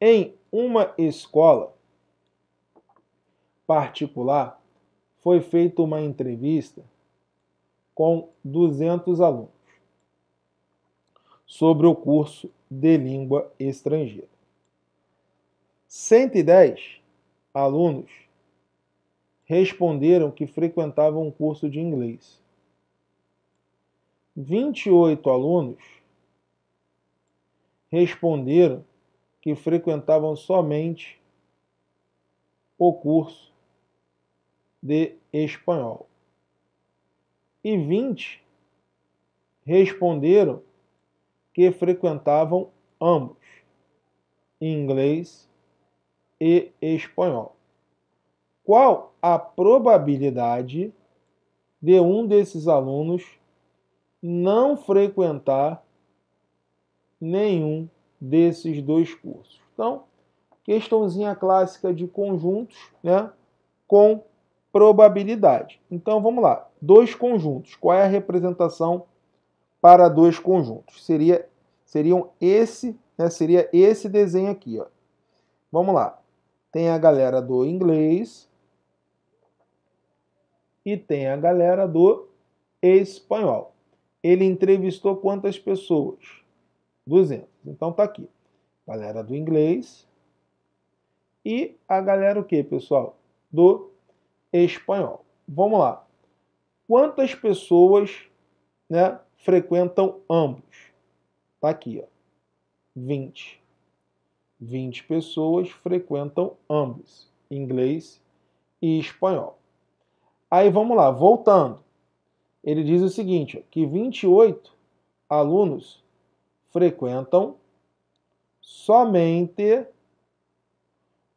Em uma escola particular, foi feita uma entrevista com 200 alunos sobre o curso de língua estrangeira. 110 alunos responderam que frequentavam um curso de inglês. 28 alunos responderam que frequentavam somente o curso de espanhol. E 20 responderam que frequentavam ambos, inglês e espanhol. Qual a probabilidade de um desses alunos não frequentar nenhum desses dois cursos. Então, questãozinha clássica de conjuntos né, com probabilidade. Então, vamos lá. Dois conjuntos. Qual é a representação para dois conjuntos? Seria, seriam esse, né, seria esse desenho aqui. Ó. Vamos lá. Tem a galera do inglês e tem a galera do espanhol. Ele entrevistou quantas pessoas? 200. Então tá aqui. Galera do inglês e a galera o que, pessoal? Do espanhol. Vamos lá. Quantas pessoas, né, frequentam ambos? Tá aqui, ó. 20. 20 pessoas frequentam ambos, inglês e espanhol. Aí vamos lá, voltando. Ele diz o seguinte, ó, que 28 alunos frequentam somente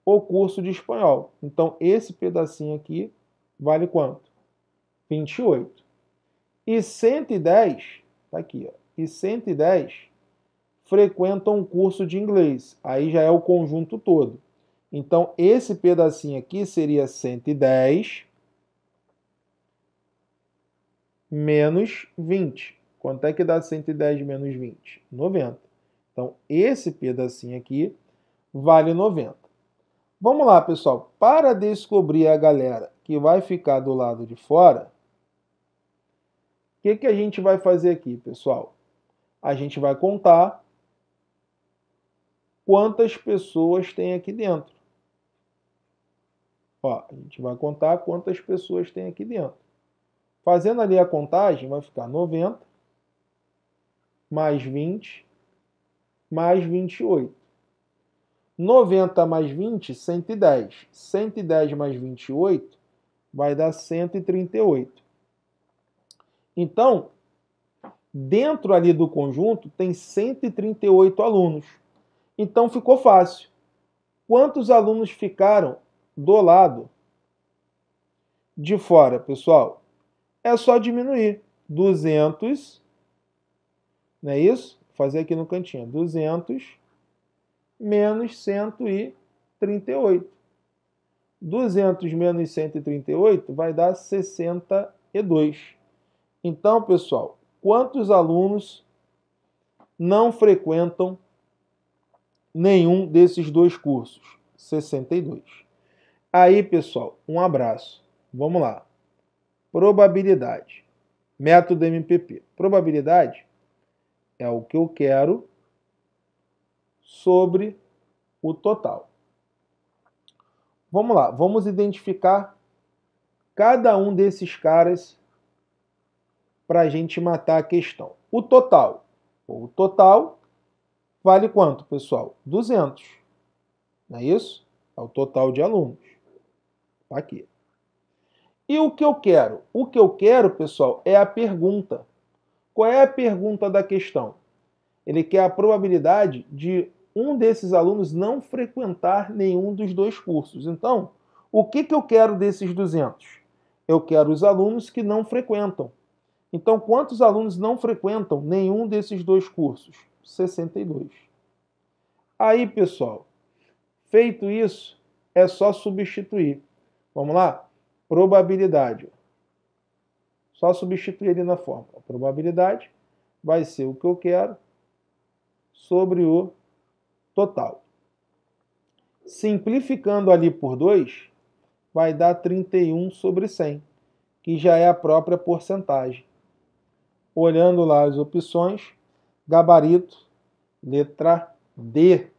o curso de espanhol. Então, esse pedacinho aqui vale quanto? 28. E 110, tá aqui, ó, e 110 frequentam o curso de inglês. Aí já é o conjunto todo. Então, esse pedacinho aqui seria 110 menos 20. Quanto é que dá 110 menos 20? 90. Então, esse pedacinho aqui vale 90. Vamos lá, pessoal. Para descobrir a galera que vai ficar do lado de fora, o que, que a gente vai fazer aqui, pessoal? A gente vai contar quantas pessoas tem aqui dentro. Ó, a gente vai contar quantas pessoas tem aqui dentro. Fazendo ali a contagem, vai ficar 90 mais 20, mais 28. 90 mais 20, 110. 110 mais 28 vai dar 138. Então, dentro ali do conjunto tem 138 alunos. Então ficou fácil. Quantos alunos ficaram do lado de fora, pessoal? É só diminuir. 200 não é isso? Vou fazer aqui no cantinho. 200 menos 138. 200 menos 138 vai dar 62. Então, pessoal, quantos alunos não frequentam nenhum desses dois cursos? 62. Aí, pessoal, um abraço. Vamos lá. Probabilidade. Método MPP. Probabilidade é o que eu quero sobre o total. Vamos lá, vamos identificar cada um desses caras para a gente matar a questão. O total, o total vale quanto, pessoal? 200, não é isso? É o total de alunos, tá aqui. E o que eu quero? O que eu quero, pessoal, é a pergunta. Qual é a pergunta da questão? Ele quer a probabilidade de um desses alunos não frequentar nenhum dos dois cursos. Então, o que, que eu quero desses 200? Eu quero os alunos que não frequentam. Então, quantos alunos não frequentam nenhum desses dois cursos? 62. Aí, pessoal, feito isso, é só substituir. Vamos lá? Probabilidade. Só substituir ali na fórmula. A probabilidade vai ser o que eu quero sobre o total. Simplificando ali por 2, vai dar 31 sobre 100, que já é a própria porcentagem. Olhando lá as opções, gabarito, letra D.